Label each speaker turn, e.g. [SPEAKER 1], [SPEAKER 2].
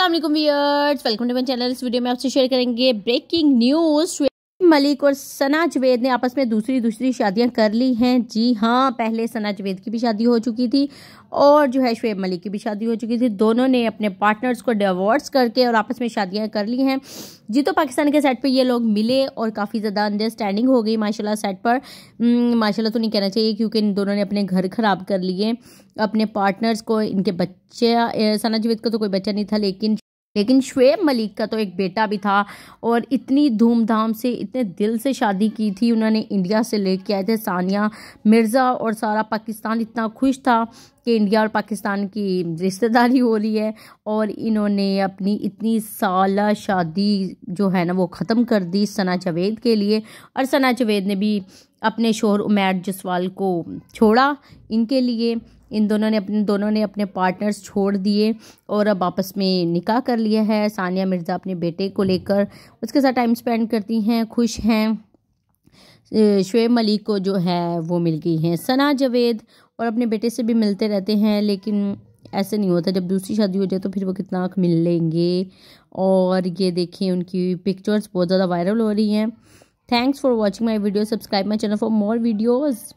[SPEAKER 1] Aslam welcome to my channel इस video में आपसे शेयर करेंगे ब्रेकिंग न्यूज़ मलिक और सना जवेद ने आपस में दूसरी दूसरी शादियां कर ली हैं जी हाँ पहले सना जवेद की भी शादी हो चुकी थी और जो है शुएब मलिक की भी शादी हो चुकी थी दोनों ने अपने पार्टनर्स को डिवोर्स करके और आपस में शादियां कर ली हैं जी तो पाकिस्तान के सेट पे ये लोग मिले और काफ़ी ज़्यादा अंडरस्टैंडिंग हो गई माशाल्लाह सेट पर हम्म, माशाल्लाह तो नहीं कहना चाहिए क्योंकि इन दोनों ने अपने घर ख़राब कर लिए अपने पार्टनर्स को इनके बच्चे सना जवेद का तो कोई बच्चा नहीं था लेकिन लेकिन शुएब मलिक का तो एक बेटा भी था और इतनी धूमधाम से इतने दिल से शादी की थी उन्होंने इंडिया से लेके आए थे सानिया मिर्ज़ा और सारा पाकिस्तान इतना खुश था कि इंडिया और पाकिस्तान की रिश्तेदारी हो रही है और इन्होंने अपनी इतनी साल शादी जो है ना वो ख़त्म कर दी सना जावेद के लिए और सना जावेद ने भी अपने शोर उमैर जसवाल को छोड़ा इनके लिए इन दोनों ने अपने दोनों ने अपने पार्टनर्स छोड़ दिए और अब आपस में निकाह कर लिया है सानिया मिर्ज़ा अपने बेटे को लेकर उसके साथ टाइम स्पेंड करती हैं खुश हैं शुएब मलिक को जो है वो मिल गई हैं सना जवेद और अपने बेटे से भी मिलते रहते हैं लेकिन ऐसे नहीं होता जब दूसरी शादी हो जाए तो फिर वो कितना मिल लेंगे और ये देखिए उनकी पिक्चर्स बहुत ज़्यादा वायरल हो रही हैं Thanks for watching my video. Subscribe my channel for more videos.